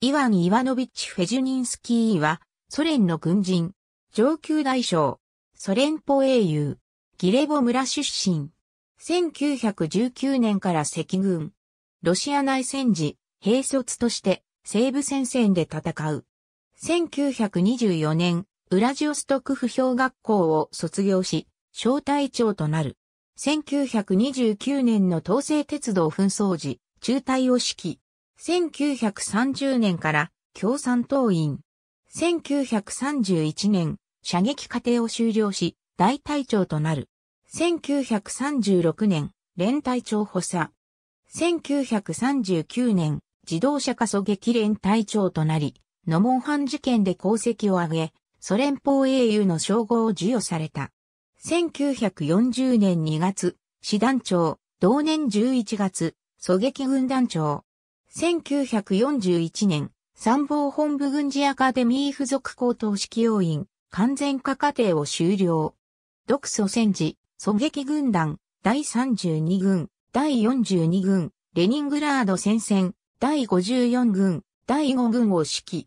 イワン・イワノビッチ・フェジュニンスキーは、ソ連の軍人、上級大将、ソ連邦英雄、ギレボ村出身。1919年から赤軍、ロシア内戦時、兵卒として西部戦線で戦う。1924年、ウラジオストク不評学校を卒業し、小隊長となる。1929年の東西鉄道紛争時、中隊を指揮。1930年から共産党員。1931年、射撃過程を終了し、大隊長となる。1936年、連隊長補佐。1939年、自動車加速撃連隊長となり、ノモンハン事件で功績を挙げ、ソ連邦英雄の称号を授与された。1940年2月、師団長、同年11月、狙撃軍団長。1941年、参謀本部軍事アカデミー附属高等指揮要員、完全化課程を修了。独ソ戦時、狙撃軍団、第32軍、第42軍、レニングラード戦線、第54軍、第5軍を指揮。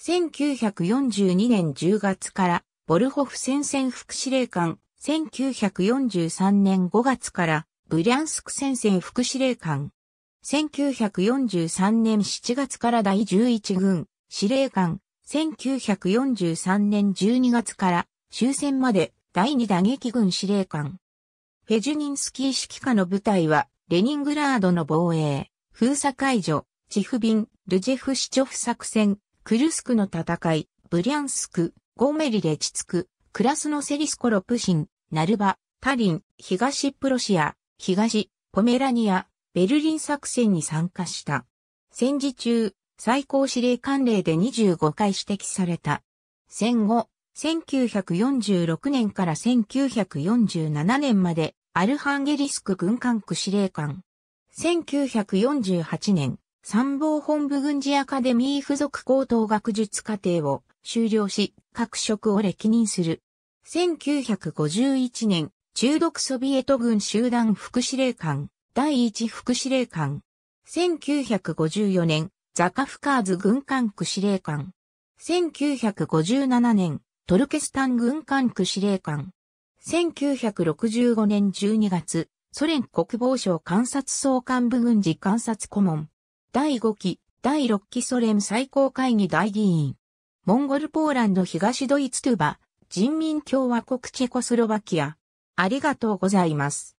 1942年10月から、ボルホフ戦線副司令官、1943年5月から、ブリャンスク戦線副司令官。1943年7月から第11軍司令官、1943年12月から終戦まで第2打撃軍司令官。フェジュニンスキー指揮下の部隊は、レニングラードの防衛、封鎖解除、チフビン、ルジェフシチョフ作戦、クルスクの戦い、ブリャンスク、ゴメリレチツク、クラスノセリスコロプシン、ナルバ、タリン、東プロシア、東、ポメラニア、ベルリン作戦に参加した。戦時中、最高司令官令で25回指摘された。戦後、1946年から1947年まで、アルハンゲリスク軍管区司令官。1948年、参謀本部軍事アカデミー附属高等学術課程を修了し、各職を歴任する。1951年、中毒ソビエト軍集団副司令官。第一副司令官。1954年、ザカフカーズ軍艦区司令官。1957年、トルケスタン軍艦区司令官。1965年12月、ソ連国防省観察総幹部軍事観察顧問。第5期、第6期ソ連最高会議大議員。モンゴルポーランド東ドイツトゥバ、人民共和国チェコスロバキア。ありがとうございます。